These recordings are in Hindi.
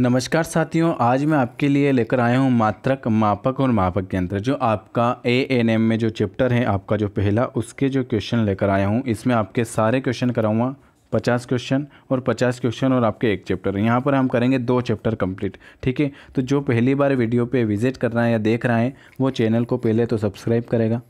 नमस्कार साथियों आज मैं आपके लिए लेकर आया हूँ मात्रक मापक और मापक यंत्र जो आपका ए एन एम में जो चैप्टर है आपका जो पहला उसके जो क्वेश्चन लेकर आया हूँ इसमें आपके सारे क्वेश्चन कराऊँगा पचास क्वेश्चन और पचास क्वेश्चन और आपके एक चैप्टर यहाँ पर हम करेंगे दो चैप्टर कंप्लीट ठीक है तो जो पहली बार वीडियो पर विजिट कर रहा है या देख रहा है वो चैनल को पहले तो सब्सक्राइब करेगा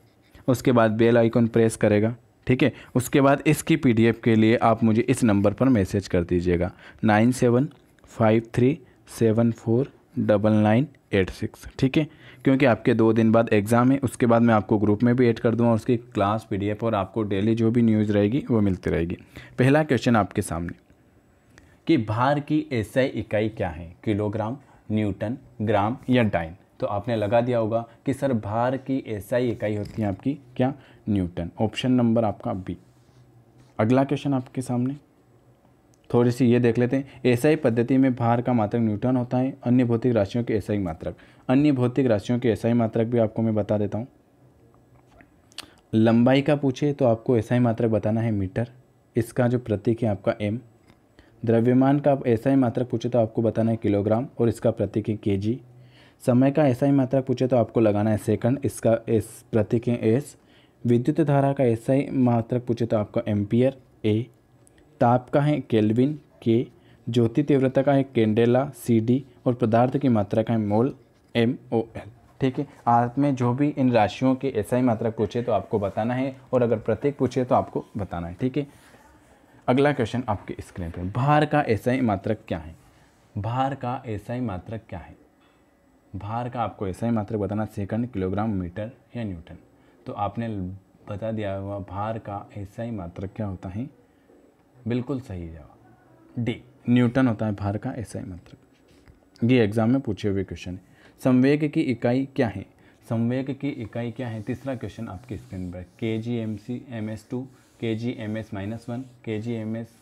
उसके बाद बेल आइकन प्रेस करेगा ठीक है उसके बाद इसकी पी के लिए आप मुझे इस नंबर पर मैसेज कर दीजिएगा nine seven five three seven four double nine eight six ठीक है क्योंकि आपके दो दिन बाद एग्ज़ाम है उसके बाद मैं आपको ग्रुप में भी ऐड कर दूँगा उसकी क्लास पीडीएफ और आपको डेली जो भी न्यूज़ रहेगी वो मिलती रहेगी पहला क्वेश्चन आपके सामने कि भार की एसआई इकाई क्या है किलोग्राम न्यूटन ग्राम या डाइन तो आपने लगा दिया होगा कि सर भार की एसआई इकाई होती है आपकी क्या न्यूटन ऑप्शन नंबर आपका बी अगला क्वेश्चन आपके सामने थोड़ी सी ये देख लेते हैं एसआई पद्धति में भार का मात्रक न्यूटन होता है अन्य भौतिक राशियों के एसआई मात्रक अन्य भौतिक राशियों के एसआई मात्रक भी आपको मैं बता देता हूँ लंबाई का पूछे तो आपको एसआई मात्रक बताना है मीटर इसका जो प्रतीक है आपका एम द्रव्यमान का एसआई मात्रक पूछे तो आपको बताना है किलोग्राम और इसका प्रतीक है के समय का एसआई मात्रक पूछे तो आपको लगाना है सेकंड इसका एस प्रतीक है एस विद्युत धारा का एसआई मात्रक पूछे तो आपका एम्पियर ए ताप का है केल्विन के ज्योति तीव्रता का है कैंडेला सी डी और पदार्थ की मात्रा का है मोल एम ओ एल ठीक है आप में जो भी इन राशियों के ऐसा ही मात्रा पूछे तो आपको बताना है और अगर प्रत्येक पूछे तो आपको बताना है ठीक है अगला क्वेश्चन आपके स्क्रीन पर भार का ऐसा ही मात्रक क्या है भार का ऐसा ही मात्रक क्या है भार का आपको ऐसा ही मात्रक बताना सेकंड किलोग्राम मीटर या न्यूटन तो आपने बता दिया हुआ भार का ऐसा ही मात्रक क्या होता है बिल्कुल सही जवाब डी न्यूटन होता है भार का ऐसा ही मतलब ये एग्जाम में पूछे हुए क्वेश्चन है संवेग की इकाई क्या है संवेग की इकाई क्या है तीसरा क्वेश्चन आपकी स्क्रीन पर K G M C M S two K G M S minus one K G M S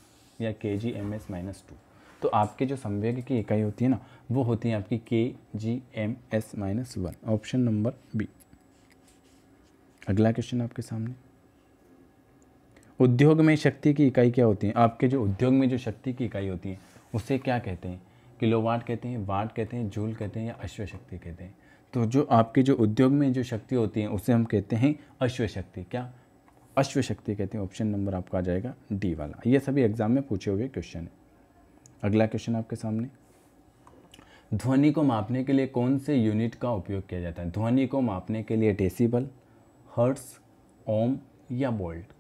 या K G M S minus two तो आपके जो संवेग की इकाई होती है ना वो होती है आपकी K G M S minus one option number B अगला क्वेश्चन आपके सामने उद्योग में शक्ति की इकाई क्या होती है आपके जो उद्योग में जो शक्ति की इकाई होती है उसे क्या कहते हैं किलोवाट कहते हैं वाट कहते हैं झूल कहते हैं या अश्वशक्ति कहते हैं तो जो आपके जो उद्योग में जो शक्ति होती है उसे हम कहते हैं अश्वशक्ति क्या अश्वशक्ति कहते हैं ऑप्शन नंबर आपका आ जाएगा डी वाला ये सभी एग्जाम में पूछे हुए क्वेश्चन है अगला क्वेश्चन आपके सामने ध्वनि को मापने के लिए कौन से यूनिट का उपयोग किया जाता है ध्वनि को मापने के लिए डेसिबल हर्ट्स ओम या बोल्ट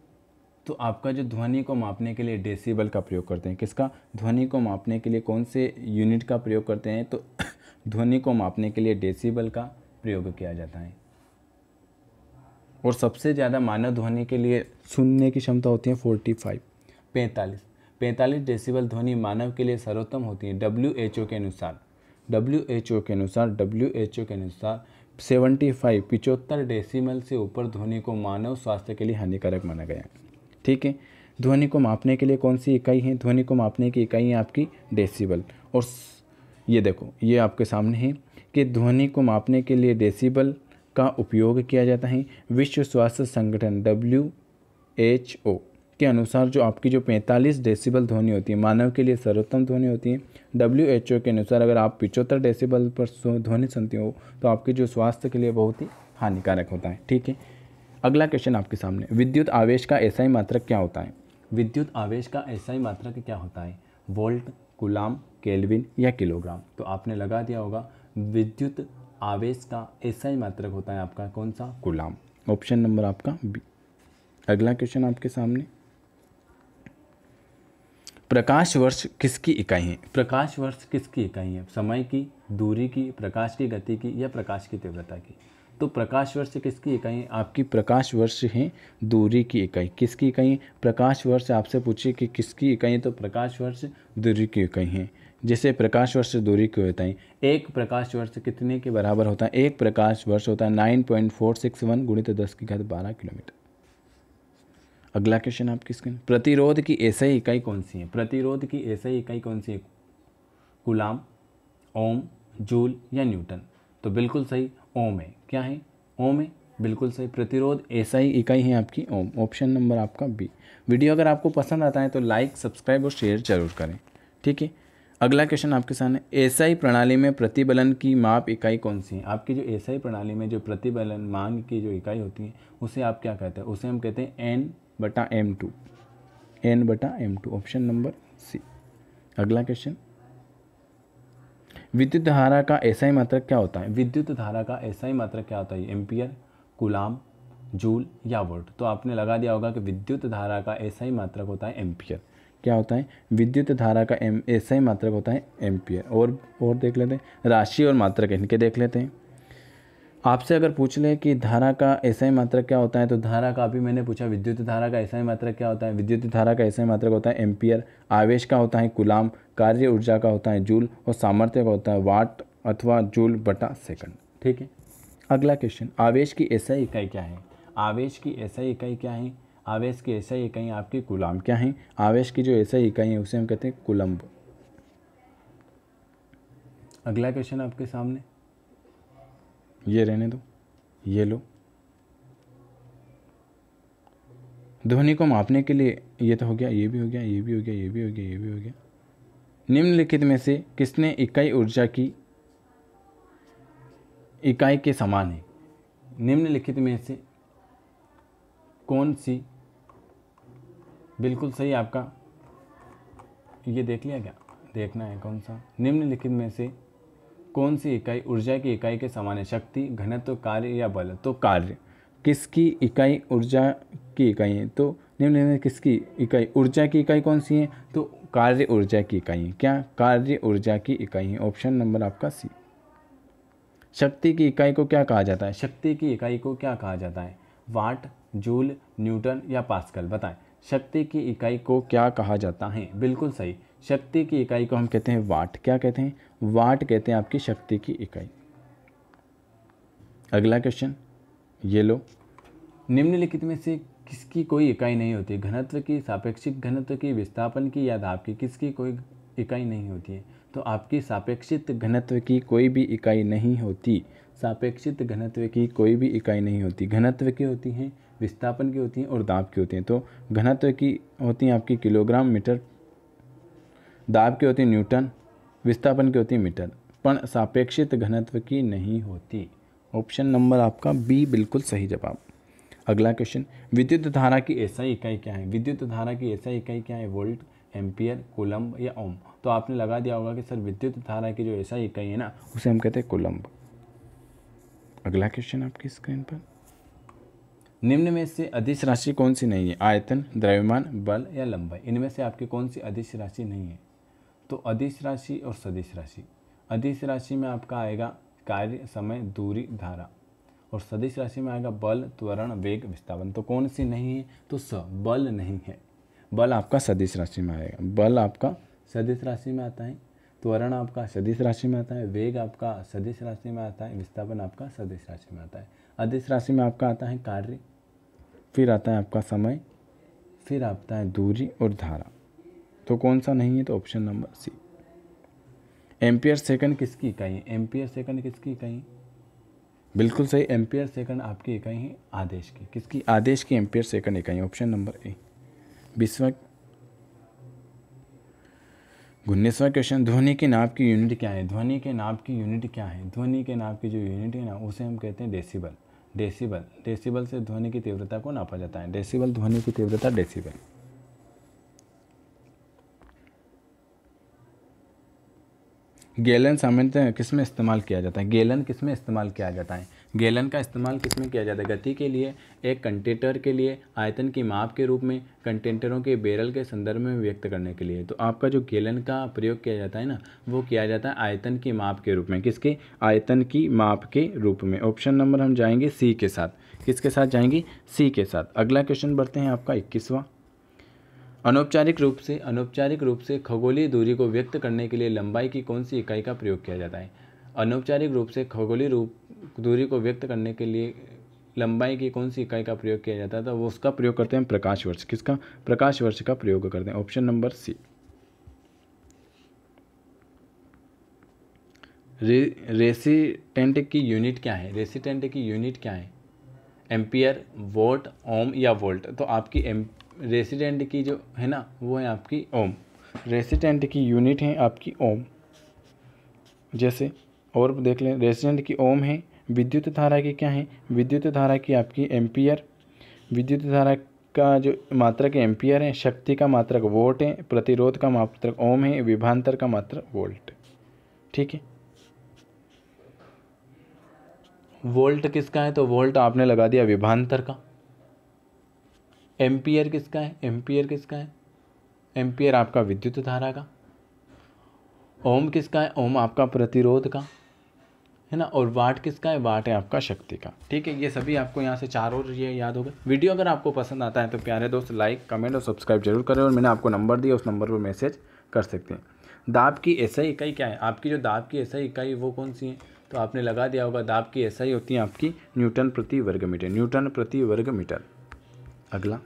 तो आपका जो ध्वनि को मापने के लिए डेसीबल का प्रयोग करते हैं किसका ध्वनि को मापने के लिए कौन से यूनिट का प्रयोग करते हैं तो ध्वनि को मापने के लिए डेसीबल का प्रयोग किया जाता है और सबसे ज़्यादा मानव ध्वनि के लिए सुनने की क्षमता होती है फोर्टी फाइव पैंतालीस पैंतालीस डेसीबल ध्वनि मानव के लिए सर्वोत्तम होती है डब्ल्यू एच ओ के अनुसार डब्ल्यू एच ओ के अनुसार डब्ल्यू एच ओ के अनुसार सेवेंटी फाइव पिचहत्तर डेसीमल से ऊपर ध्वनि को मानव स्वास्थ्य के लिए हानिकारक माना गया है ठीक है ध्वनि को मापने के लिए कौन सी इकाई है ध्वनि को मापने की इकाई है आपकी डेसिबल और ये देखो ये आपके सामने है कि ध्वनि को मापने के लिए डेसिबल का उपयोग किया जाता है विश्व स्वास्थ्य संगठन डब्ल्यू एच ओ के अनुसार जो आपकी जो 45 डेसिबल ध्वनि होती है मानव के लिए सर्वोत्तम ध्वनि होती है डब्ल्यू एच ओ के अनुसार अगर आप पिचहत्तर डेसिबल पर ध्वनि सुनते हो तो आपके जो स्वास्थ्य के लिए बहुत ही हानिकारक होता है ठीक है अगला क्वेश्चन आपके सामने विद्युत आवेश का ऐसा ही मात्रक क्या होता है विद्युत आवेश का ऐसा ही मात्रक क्या होता है वोल्ट गुलाम केल्विन या किलोग्राम तो आपने लगा दिया होगा विद्युत आवेश का ऐसा ही मात्रक होता है आपका कौन सा गुलाम ऑप्शन नंबर आपका बी अगला क्वेश्चन आपके सामने प्रकाश वर्ष किसकी इकाई है प्रकाश वर्ष किसकी इकाई है समय की दूरी की प्रकाश की गति की या प्रकाश की तीव्रता की तो प्रकाश वर्ष किसकी इकाई आपकी प्रकाश वर्ष है दूरी की इकाई किसकी इकाई प्रकाश वर्ष आपसे पूछे कि किसकी इकाई तो प्रकाश वर्ष दूरी की इकाई है जैसे प्रकाश वर्ष दूरी की होता है एक प्रकाश वर्ष कितने के बराबर होता है एक प्रकाश वर्ष होता है nine point four six one गुणित दस की घात बारह किलोमीटर अगला क्वेश्चन आप किसके प्रतिरोध की ऐसा इकाई कौन सी है प्रतिरोध की ऐसा इकाई कौन सी है गुलाम ओम जूल या न्यूटन तो बिल्कुल सही ओम है क्या है ओम है बिल्कुल सही प्रतिरोध ऐसा ही इकाई है आपकी ओम ऑप्शन नंबर आपका बी वीडियो अगर आपको पसंद आता है तो लाइक सब्सक्राइब और शेयर जरूर करें ठीक है अगला क्वेश्चन आपके सामने ही प्रणाली में प्रतिबलन की माप इकाई कौन सी है आपकी जो ऐसा ही प्रणाली में जो प्रतिबलन मांग की जो इकाई होती है उसे आप क्या कहते हैं उसे हम कहते हैं एन बटा एम टू एन बटा M two option number C अगला क्वेश्चन विद्युत धारा का ऐसा ही मात्रक क्या होता है विद्युत धारा का ऐसा ही मात्रक क्या होता है एम्पियर गुलाम जूल या वोल्ट तो आपने लगा दिया होगा कि विद्युत धारा का ऐसा ही मात्रक होता है एम्पियर क्या होता है विद्युत धारा का एम ऐसा ही मात्रक होता है एम्पियर और और देख लेते हैं राशि और मात्रक इनके देख लेते हैं आपसे अगर पूछ लें कि धारा का एसआई मात्रक क्या होता है तो धारा का अभी मैंने पूछा विद्युत धारा का एसआई मात्रक क्या होता है विद्युत धारा का एसआई मात्रक होता है एम्पियर आवेश का होता है गुलाम कार्य ऊर्जा का होता है जूल और सामर्थ्य का होता है वाट अथवा जूल बटा सेकंड ठीक है अगला क्वेश्चन आवेश की एसआई इकाई क्या है आवेश की एसआई इकाई क्या है आवेश की एसआई इकाई आपकी गुलाम क्या है आवेश की जो एसआई इकाई है उसे हम कहते हैं कुलम्ब अगला क्वेश्चन आपके सामने ये रहने दो ये लो ध्वनि को मापने के लिए ये तो हो गया ये भी हो गया ये भी हो गया ये भी हो गया ये भी हो गया निम्नलिखित में से किसने इकाई ऊर्जा की इकाई के समान है निम्नलिखित में से कौन सी बिल्कुल सही आपका ये देख लिया क्या देखना है कौन सा निम्नलिखित में से कौन सी इकाई ऊर्जा की इकाई के समान है शक्ति घनत्व कार्य या बल तो कार्य किसकी इकाई ऊर्जा की इकाई है तो निम्न किसकी इकाई ऊर्जा की इकाई कौन सी है तो कार्य ऊर्जा की इकाई है क्या कार्य ऊर्जा की इकाई है ऑप्शन नंबर आपका सी शक्ति की इकाई को क्या कहा जाता है शक्ति की इकाई को क्या कहा जाता है वाट जूल न्यूटन या पास्कल बताएं शक्ति की इकाई को क्या कहा जाता है बिल्कुल सही शक्ति की इकाई को हम कहते हैं वाट क्या कहते हैं वाट कहते हैं आपकी शक्ति की इकाई अगला क्वेश्चन ये लो निम्नलिखित में से किसकी कोई इकाई नहीं होती घनत्व की सापेक्षिक घनत्व की विस्थापन की या दाब की किसकी कोई इकाई नहीं होती है तो आपकी सापेक्षित घनत्व की कोई भी इकाई नहीं होती सापेक्षित घनत्व की कोई भी इकाई नहीं होती घनत्व की होती है विस्थापन की होती हैं और दाब की होती हैं तो घनत्व की होती हैं आपकी किलोग्राम मीटर दाब की होती है न्यूटन विस्थापन की होती है मीटर पर सापेक्षित घनत्व की नहीं होती ऑप्शन नंबर आपका बी बिल्कुल सही जवाब अगला क्वेश्चन विद्युत धारा की ऐसा इकाई क्या है विद्युत धारा की ऐसा इकाई क्या है वोल्ट एम्पियर कोलम्ब या ओम तो आपने लगा दिया होगा कि सर विद्युत धारा की जो ऐसा इकाई है ना उसे हम कहते हैं कोलम्ब अगला क्वेश्चन आपकी स्क्रीन पर निम्न में से अधिश राशि कौन सी नहीं है आयतन द्रव्यमान बल या लंबाई इनमें से आपकी कौन सी अधिश राशि नहीं है तो अधिश राशि और सदिश राशि अधिश राशि में आपका आएगा कार्य समय दूरी धारा और सदिश राशि में आएगा बल त्वरण वेग विस्थापन तो कौन सी नहीं है तो स बल नहीं है बल आपका सदिश राशि में आएगा बल आपका सदिश राशि में आता है त्वरण आपका सदिश राशि में आता है वेग आपका सदिश राशि में आता है विस्थापन आपका सदिश राशि में आता है आदेश राशि में आपका आता है कार्य फिर आता है आपका समय फिर आता है दूरी और धारा तो कौन सा नहीं है तो option number C ampere second किसकी इकाई है एम्पियर सेकंड किसकी इकाई है बिल्कुल सही एम्पियर सेकंड आपकी इकाई है आदेश की किसकी आदेश की एम्पियर सेकंड इकाई ऑप्शन नंबर ए विश्व उन्नीसवा क्वेश्चन ध्वनि के नाप की यूनिट क्या है ध्वनि के नाप की यूनिट क्या है ध्वनि के नाप की जो यूनिट है ना उसे हम कहते हैं डेसीबल डेसिबल डेसीबल से ध्वनि की तीव्रता को नापा जाता है डेसीबल ध्वनि की तीव्रता डेसीबल गेलन सामान्यतः किसमें इस्तेमाल किया जाता है गेलन किसमें इस्तेमाल किया जाता है गैलन का इस्तेमाल किस में किया जाता है गति के लिए एक कंटेटर के लिए आयतन की माप के रूप में कंटेंटरों के बैरल के संदर्भ में व्यक्त करने के लिए तो आपका जो गैलन का प्रयोग किया जाता है ना वो किया जाता है आयतन की माप के रूप में किसके आयतन की माप के रूप में ऑप्शन नंबर हम जाएंगे सी के साथ किसके साथ जाएंगे सी के साथ अगला क्वेश्चन बढ़ते हैं आपका इक्कीसवा अनौपचारिक रूप से अनौपचारिक रूप से खगोलीय दूरी को व्यक्त करने के लिए लंबाई की कौन सी इकाई का प्रयोग किया जाता है अनौपचारिक रूप से खगोलीय रूप दूरी को व्यक्त करने के लिए लंबाई की कौन सी इकाई का प्रयोग किया जाता था वो उसका प्रयोग करते हैं प्रकाश वर्ष किसका प्रकाश वर्ष का प्रयोग करते हैं ऑप्शन नंबर सी रे, रेसिटेंट की यूनिट क्या है रेसिटेंट की यूनिट क्या है एम्पियर वोट ओम या वोल्ट तो आपकी एम रेसिडेंट की जो है ना वो है आपकी ओम रेसिडेंट की यूनिट है आपकी ओम जैसे और देख लें रेजिडेंट की ओम है विद्युत धारा की क्या है विद्युत धारा की आपकी एम्पियर विद्युत धारा का जो मात्रक एम्पियर है शक्ति का मात्रक वोल्ट है प्रतिरोध का मात्रक ओम है विभांतर का मात्रक वोल्ट ठीक है वोल्ट किसका है तो वोल्ट आपने लगा दिया विभांतर का एम्पियर किसका है एम्पियर किसका है एम्पियर आपका विद्युत धारा का ओम किसका है ओम आपका प्रतिरोध का है ना और वाट किसका है वाट है आपका शक्ति का ठीक है ये सभी आपको यहाँ से चार और ये याद हो गए वीडियो अगर आपको पसंद आता है तो प्यारे दोस्त लाइक कमेंट और सब्सक्राइब जरूर करें और मैंने आपको नंबर दिया उस नंबर पर मैसेज कर सकते हैं दाब की ही इकाई क्या है आपकी जो दाब की ही इकाई वो कौन सी है तो आपने लगा दिया होगा दाब की ही होती है आपकी न्यूटन प्रति वर्ग मीटर न्यूटन प्रति वर्ग मीटर अगला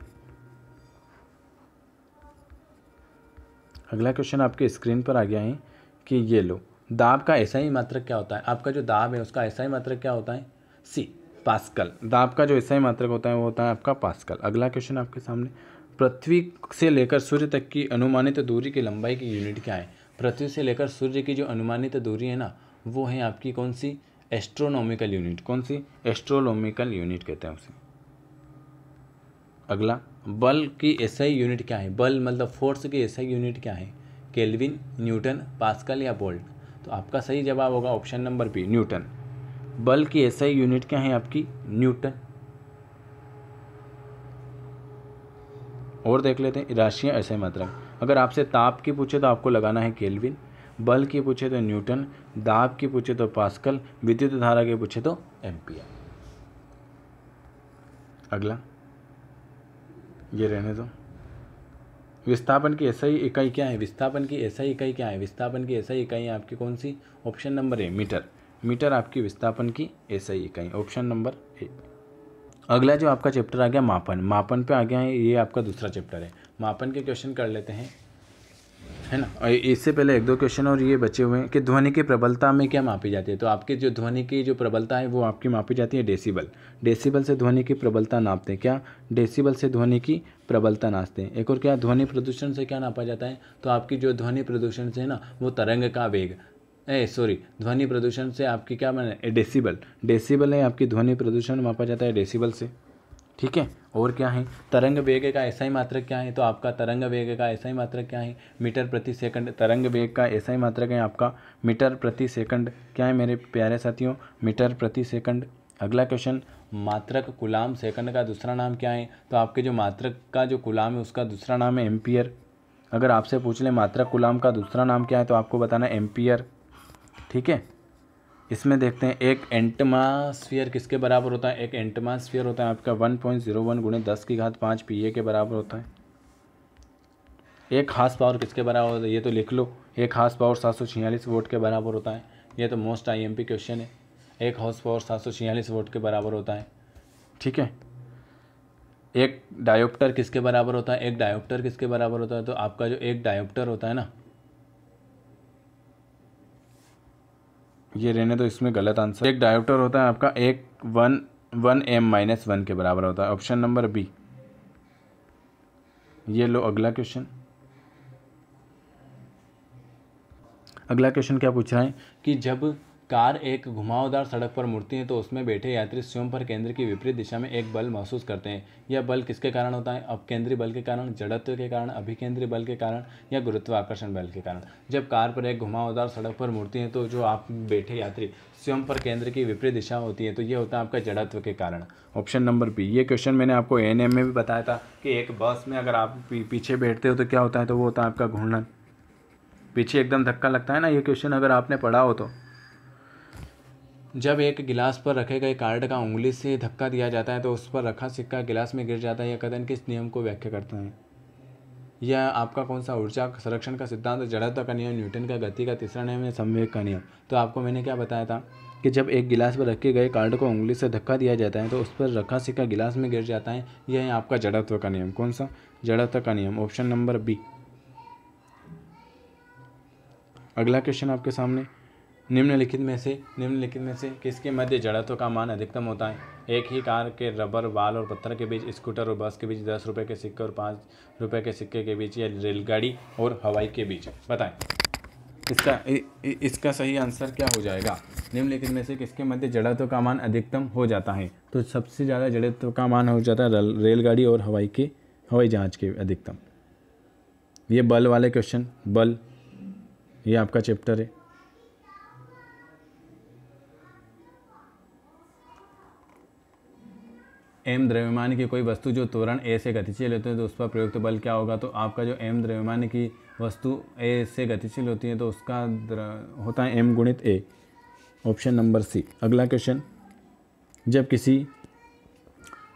अगला क्वेश्चन आपके स्क्रीन पर आ गया है कि ये लो दाब का ऐसा ही मात्रक क्या होता है आपका जो दाब है उसका ऐसा ही मात्रक क्या होता है सी पास्कल दाब का जो ऐसा ही मात्रक होता है वो होता है आपका पास्कल अगला क्वेश्चन आपके सामने पृथ्वी से लेकर सूर्य तक की अनुमानित दूरी की लंबाई की यूनिट क्या है पृथ्वी से लेकर सूर्य की जो अनुमानित दूरी है ना वो है आपकी कौन सी एस्ट्रोनॉमिकल यूनिट कौन सी एस्ट्रोनॉमिकल यूनिट कहते हैं उसे अगला बल की ही यूनिट क्या है बल मतलब फोर्स की ही यूनिट क्या है केल्विन न्यूटन पास्कल या बोल्ट तो आपका सही जवाब होगा ऑप्शन नंबर बी न्यूटन बल की ही यूनिट क्या है आपकी न्यूटन और देख लेते हैं राशियाँ ऐसे मात्रक अगर आपसे ताप की पूछे तो आपको लगाना है केल्विन बल की पूछे तो न्यूटन दाब की पूछे तो पास्कल विद्युत धारा के पूछे तो एम्पियर अगला ये रहने दो तो। विस्थापन की ऐसा ही इकाई क्या है विस्थापन की ऐसा ही इकाई क्या है विस्थापन की ऐसा ही इकाई है आपकी कौन सी option number A metre metre आपकी विस्थापन की ऐसा ही इकाई ऑप्शन नंबर ए अगला जो आपका चैप्टर आ गया मापन मापन पे आ गया है ये आपका दूसरा चैप्टर है मापन के क्वेश्चन कर लेते हैं है ना इससे पहले एक दो क्वेश्चन और ये बचे हुए हैं कि ध्वनि की प्रबलता में क्या मापी जाती है तो आपके जो ध्वनि की जो प्रबलता है वो आपकी मापी जाती है डेसीबल डेसीबल से ध्वनि की प्रबलता नापते हैं क्या डेसीबल से ध्वनि की प्रबलता नाचते हैं एक और क्या ध्वनि प्रदूषण से क्या नापा जाता है तो आपकी जो ध्वनि प्रदूषण से है ना वो तरंग का वेग ए सॉरी ध्वनि प्रदूषण से आपकी क्या मैंने डेसीबल डेसीबल है आपकी ध्वनि प्रदूषण मापा जाता है डेसीबल से ठीक है और क्या है तरंग वेग का ऐसा ही मात्रक क्या है तो आपका तरंग वेग का ऐसा ही मात्रक क्या है मीटर प्रति सेकंड तरंग वेग का ऐसा ही मात्रक है आपका मीटर प्रति सेकंड क्या है मेरे प्यारे साथियों मीटर प्रति सेकंड अगला क्वेश्चन मात्रक गुलाम सेकंड का दूसरा नाम क्या है तो आपके जो मात्रक का जो गुलाम है उसका दूसरा नाम है एम्पियर अगर आपसे पूछ लें मात्रक गुलाम का दूसरा नाम क्या है तो आपको बताना एम्पियर ठीक है इसमें देखते हैं एक एंटमासफियर किसके बराबर होता है एक एंटमासफियर होता है आपका वन पॉइंट जीरो वन गुणे दस की घात पाँच पी ए के बराबर होता है एक हाथ पावर किसके बराबर होता है ये तो लिख लो एक हास पावर सात सौ छियालीस वोट के बराबर होता है ये तो मोस्ट आईएमपी क्वेश्चन है एक हाउस पावर सात सौ छियालीस वोट के बराबर होता है ठीक है एक डायोप्टर किसके बराबर होता है एक डायोप्टर किसके बराबर होता है तो आपका जो एक डायोप्टर होता है ना ये रहने तो इसमें गलत आंसर एक डायोप्टर होता है आपका एक one one M minus one के बराबर होता है ऑप्शन नंबर बी ये लो अगला क्वेश्चन अगला क्वेश्चन क्या पूछ रहा है कि जब कार एक घुमावदार सड़क पर मुड़ती है तो उसमें बैठे यात्री स्वयं पर केंद्र की विपरीत दिशा में एक बल महसूस करते हैं यह बल किसके कारण होता है अब केंद्रीय बल के कारण जड़त्व के कारण अभिकेंद्रीय बल के कारण या गुरुत्वाकर्षण बल के कारण जब कार पर एक घुमावदार सड़क पर मुड़ती है तो जो आप बैठे यात्री स्वयं पर केंद्र की विपरीत दिशा होती है तो ये होता है आपका जड़त्व के कारण ऑप्शन नंबर बी ये क्वेश्चन मैंने आपको एन में भी बताया था कि एक बस में अगर आप पीछे बैठते हो तो क्या होता है तो वो होता है आपका घूर्णन पीछे एकदम धक्का लगता है ना ये क्वेश्चन अगर आपने पढ़ा हो तो जब एक गिलास पर रखे गए कार्ड का उंगली से धक्का दिया जाता है तो उस पर रखा सिक्का गिलास में गिर जाता है यह कथन किस नियम को व्याख्या करता है यह आपका कौन सा ऊर्जा संरक्षण का सिद्धांत जड़त्व का नियम न्यूटन का गति का तीसरा नियम या संवेग का नियम तो आपको मैंने क्या बताया था कि जब एक गिलास पर रखे गए कार्ड को उंगली से धक्का दिया जाता है तो उस पर रखा सिक्का गिलास में गिर जाता है यह है आपका जड़त्व का नियम कौन सा जड़त्व का नियम ऑप्शन नंबर बी अगला क्वेश्चन आपके सामने निम्नलिखित में से निम्नलिखित में से किसके मध्य जड़त्व का मान अधिकतम होता है एक ही कार के रबर बाल और पत्थर के बीच स्कूटर और बस के बीच दस रुपये के सिक्के और पाँच रुपये के सिक्के के बीच या रेलगाड़ी और हवाई के बीच बताएं इसका इ, इ, इसका सही आंसर क्या हो जाएगा निम्नलिखित में से किसके मध्य जड़त्व का मान अधिकतम हो जाता है तो सबसे ज़्यादा जड़त्व का मान हो जाता है रेलगाड़ी और हवाई के हवाई जहाज़ के अधिकतम ये बल वाले क्वेश्चन बल ये आपका चैप्टर है एम द्रव्यमान की कोई वस्तु जो त्वरण ए से गतिशील होती है तो उस पर प्रयुक्त बल क्या होगा तो आपका जो एम द्रव्यमान की वस्तु ए से गतिशील होती है तो उसका होता है एम गुणित ए ऑप्शन नंबर सी अगला क्वेश्चन जब किसी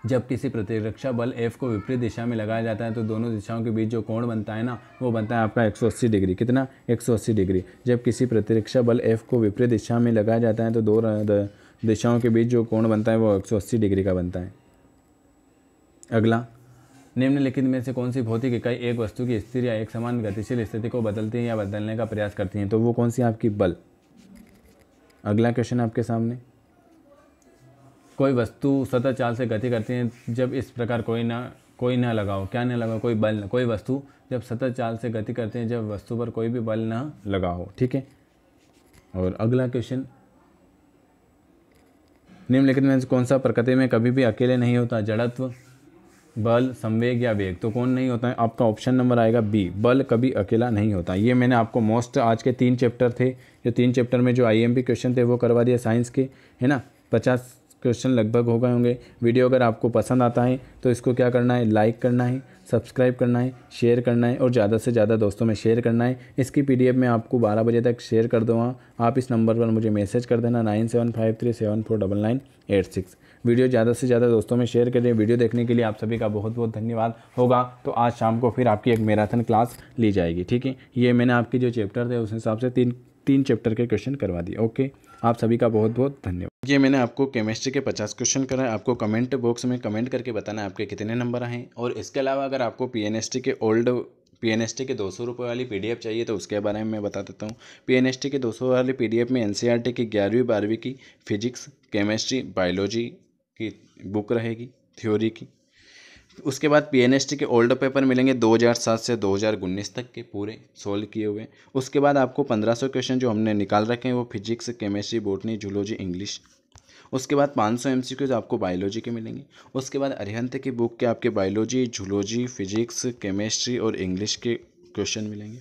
जब किसी प्रतिरक्षा बल एफ को विपरीत दिशा में लगाया जाता है तो दोनों दिशाओं के बीच जो कोण बनता है ना वो बनता है आपका 180 डिग्री कितना 180 डिग्री जब किसी प्रतिरक्षा बल एफ को विपरीत दिशा में लगाया जाता है तो दो दिशाओं के बीच जो कोण बनता है वो 180 डिग्री का बनता है अगला निम्नलिखित में से कौन सी भौतिक इकाई एक वस्तु की स्थिर या एक समान गतिशील स्थिति को बदलती है या बदलने का प्रयास करती हैं तो वो कौन सी आपकी बल अगला क्वेश्चन आपके सामने कोई वस्तु सतह चाल से गति करती है जब इस प्रकार कोई ना कोई ना लगाओ क्या ना लगाओ कोई बल ना कोई वस्तु जब सतह चाल से गति करते हैं जब वस्तु पर कोई भी बल ना लगाओ ठीक है और अगला क्वेश्चन निम्नलिखित में कौन सा प्रकृति में कभी भी अकेले नहीं होता जड़त्व बल संवेग या वेग तो कौन नहीं होता है आपका ऑप्शन नंबर आएगा बी बल कभी अकेला नहीं होता ये मैंने आपको मोस्ट आज के तीन चैप्टर थे जो तीन चैप्टर में जो आईएमपी क्वेश्चन थे वो करवा दिया साइंस के है ना पचास क्वेश्चन लगभग हो गए होंगे वीडियो अगर आपको पसंद आता है तो इसको क्या करना है लाइक करना है सब्सक्राइब करना है शेयर करना है और ज़्यादा से ज़्यादा दोस्तों में शेयर करना है इसकी पी मैं आपको बारह बजे तक शेयर कर दूँगा आप इस नंबर पर मुझे मैसेज कर देना nine seven five three seven four double nine eight six video ज़्यादा से ज़्यादा दोस्तों में शेयर करें वीडियो देखने के लिए आप सभी का बहुत बहुत धन्यवाद होगा तो आज शाम को फिर आपकी एक मैराथन क्लास ली जाएगी ठीक है ये मैंने आपके जो चैप्टर थे उस हिसाब से तीन तीन चैप्टर के क्वेश्चन करवा दिए ओके आप सभी का बहुत बहुत धन्यवाद ये मैंने आपको केमिस्ट्री के 50 क्वेश्चन कराए आपको कमेंट बॉक्स में कमेंट करके बताना है आपके कितने नंबर आए और इसके अलावा अगर आपको पी के ओल्ड पी के दो सौ रुपये वाली पी चाहिए तो उसके बारे में मैं बता देता हूँ पी के दो सौ वाली पी में एन की ग्यारहवीं बारहवीं की फिजिक्स केमिस्ट्री बायोलॉजी की बुक रहेगी थ्योरी की उसके बाद पी के ओल्ड पेपर मिलेंगे 2007 से 2019 तक के पूरे सोल्व किए हुए उसके बाद आपको 1500 क्वेश्चन जो हमने निकाल रखे हैं वो physics chemistry botany zoology English उसके बाद 500 सौ एम आपको बायोलॉजी के मिलेंगे उसके बाद अरिहंत की बुक के आपके बायोलॉजी जूलॉजी फिजिक्स केमिस्ट्री और इंग्लिश के क्वेश्चन मिलेंगे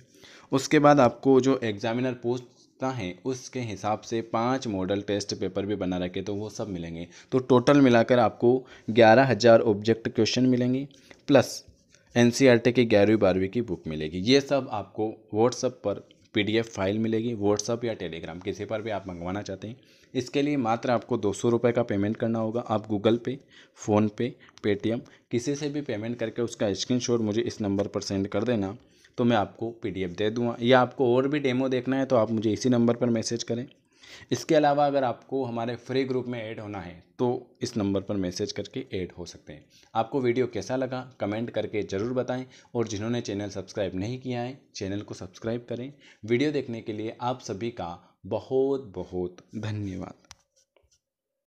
उसके बाद आपको जो एग्जामिनर पोस्ट का है उसके हिसाब से पाँच मॉडल टेस्ट पेपर भी बना रखे तो वो सब मिलेंगे तो टोटल मिलाकर आपको ग्यारह हज़ार ऑब्जेक्ट क्वेश्चन मिलेंगे plus N C R T की ग्यारहवीं बारहवीं की बुक मिलेगी ये सब आपको व्हाट्सअप पर एफ फाइल मिलेगी व्हाट्सअप या टेलीग्राम किसी पर भी आप मंगवाना चाहते हैं इसके लिए मात्र आपको दो सौ रुपये का पेमेंट करना होगा आप गूगल पे फ़ोनपे पेटीएम किसी से भी पेमेंट करके उसका स्क्रीनशॉट मुझे इस नंबर पर सेंड कर देना तो मैं आपको पी दे दूँगा या आपको और भी डेमो देखना है तो आप मुझे इसी नंबर पर मैसेज करें इसके अलावा अगर आपको हमारे फ्री ग्रुप में ऐड होना है तो इस नंबर पर मैसेज करके ऐड हो सकते हैं आपको वीडियो कैसा लगा कमेंट करके ज़रूर बताएं और जिन्होंने चैनल सब्सक्राइब नहीं किया है चैनल को सब्सक्राइब करें वीडियो देखने के लिए आप सभी का बहुत बहुत धन्यवाद